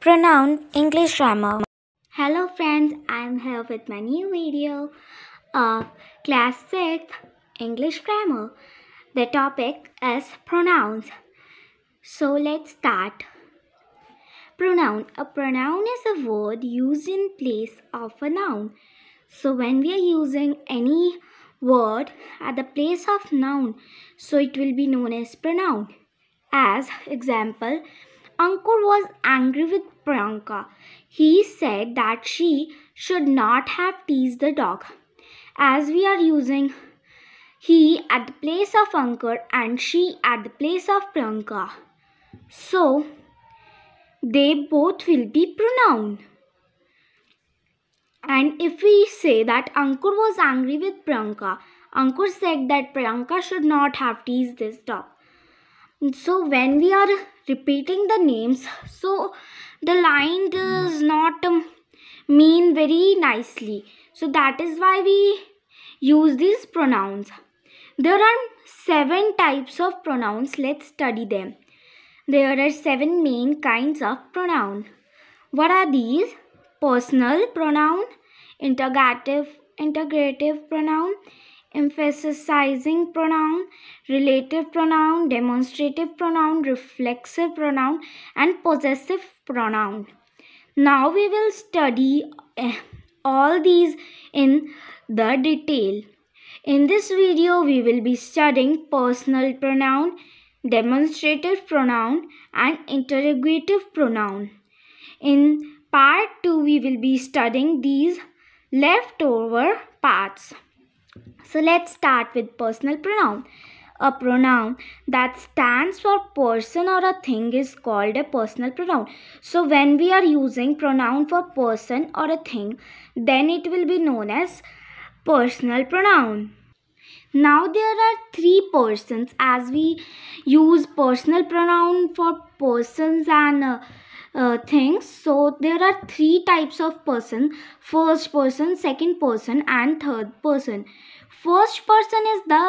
Pronoun English Grammar. Hello friends, I am here with my new video of Class 6 English Grammar. The topic is pronouns. So let's start. Pronoun. A pronoun is a word used in place of a noun. So when we are using any word at the place of noun, so it will be known as pronoun. As example, uncle was angry with Priyanka. He said that she should not have teased the dog. As we are using he at the place of uncle and she at the place of Priyanka. So, they both will be pronoun. And if we say that Ankur was angry with Priyanka, Ankur said that Priyanka should not have teased this dog so when we are repeating the names so the line does not um, mean very nicely so that is why we use these pronouns there are seven types of pronouns let's study them there are seven main kinds of pronoun what are these personal pronoun integrative integrative pronoun emphasizing pronoun, relative pronoun, demonstrative pronoun, reflexive pronoun and possessive pronoun. Now we will study eh, all these in the detail. In this video, we will be studying personal pronoun, demonstrative pronoun and interrogative pronoun. In part 2, we will be studying these leftover parts. So let's start with personal pronoun. A pronoun that stands for person or a thing is called a personal pronoun. So when we are using pronoun for person or a thing, then it will be known as personal pronoun. Now there are three persons as we use personal pronoun for persons and uh, uh, things so there are three types of person first person second person and third person first person is the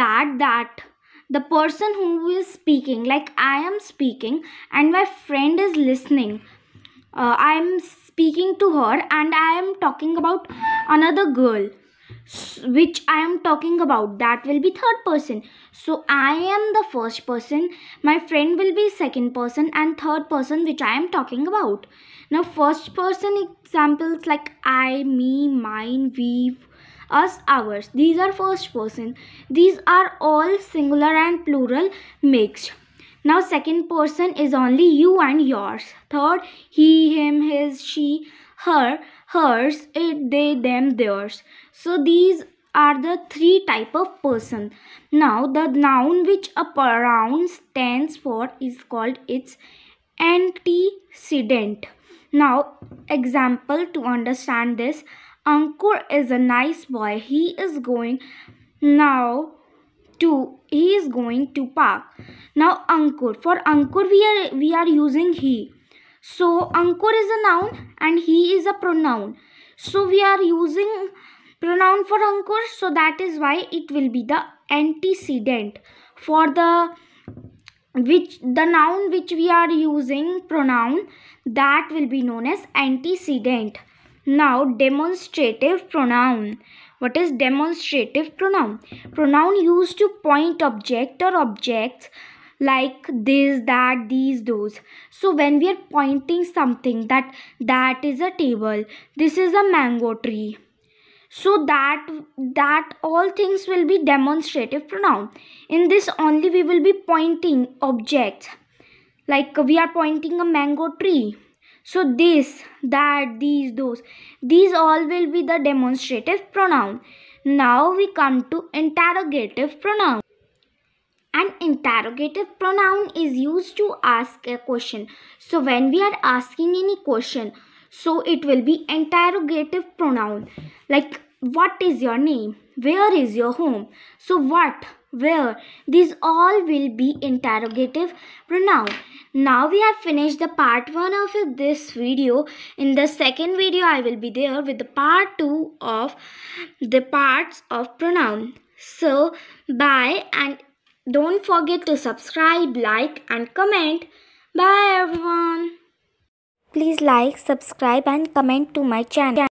that that the person who is speaking like i am speaking and my friend is listening uh, i am speaking to her and i am talking about another girl which I am talking about that will be third person. So I am the first person, my friend will be second person and third person which I am talking about. Now first person examples like I, me, mine, we, us, ours. These are first person. These are all singular and plural mixed. Now second person is only you and yours. Third, he, him, his, she her, hers, it, eh, they, them, theirs. So these are the three type of person. Now the noun which a pronoun stands for is called its antecedent. Now example to understand this. Ankur is a nice boy. He is going now to he is going to park. Now Ankur for Ankur we are we are using he. So Ankur is a noun and he is a pronoun. So we are using pronoun for Ankur. So that is why it will be the antecedent for the which the noun which we are using pronoun that will be known as antecedent. Now demonstrative pronoun. What is demonstrative pronoun? Pronoun used to point object or objects like this that these those so when we are pointing something that that is a table this is a mango tree so that that all things will be demonstrative pronoun in this only we will be pointing objects like we are pointing a mango tree so this that these those these all will be the demonstrative pronoun now we come to interrogative pronoun an interrogative pronoun is used to ask a question. So when we are asking any question, so it will be interrogative pronoun like what is your name? Where is your home? So what? Where? These all will be interrogative pronoun. Now we have finished the part 1 of this video. In the second video I will be there with the part 2 of the parts of pronoun. So bye and don't forget to subscribe, like and comment. Bye everyone. Please like, subscribe and comment to my channel.